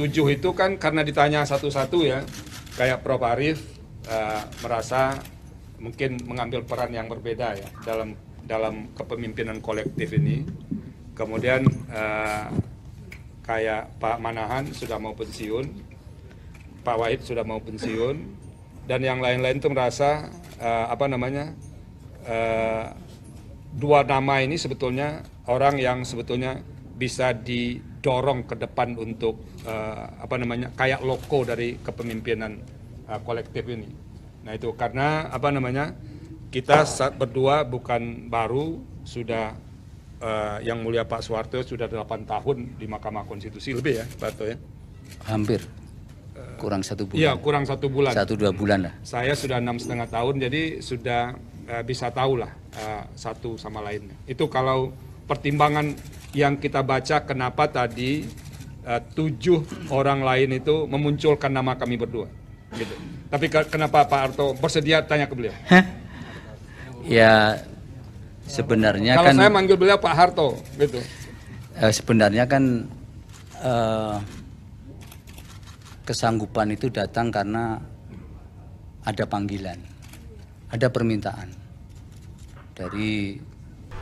Tujuh itu kan karena ditanya satu-satu ya, kayak Prof. Arif uh, eh, merasa mungkin mengambil peran yang berbeda ya dalam dalam kepemimpinan kolektif ini. Kemudian uh, kayak Pak Manahan sudah mau pensiun, Pak Wahid sudah mau pensiun, dan yang lain-lain itu merasa uh, apa namanya uh, dua nama ini sebetulnya orang yang sebetulnya bisa di dorong ke depan untuk uh, apa namanya kayak loko dari kepemimpinan uh, kolektif ini. Nah itu karena apa namanya kita saat berdua bukan baru sudah uh, yang mulia Pak Soeharto sudah 8 tahun di Mahkamah Konstitusi lebih ya Pak Harto ya? Hampir kurang satu bulan. Iya kurang satu bulan. Satu dua bulan lah. Saya sudah enam setengah tahun jadi sudah uh, bisa tahu lah uh, satu sama lainnya. Itu kalau pertimbangan yang kita baca kenapa tadi uh, tujuh orang lain itu memunculkan nama kami berdua. Gitu. Tapi ke kenapa Pak Arto bersedia tanya ke beliau? Hah? Ya sebenarnya Kalau kan. saya manggil beliau Pak Harto, gitu. Uh, sebenarnya kan uh, kesanggupan itu datang karena ada panggilan, ada permintaan dari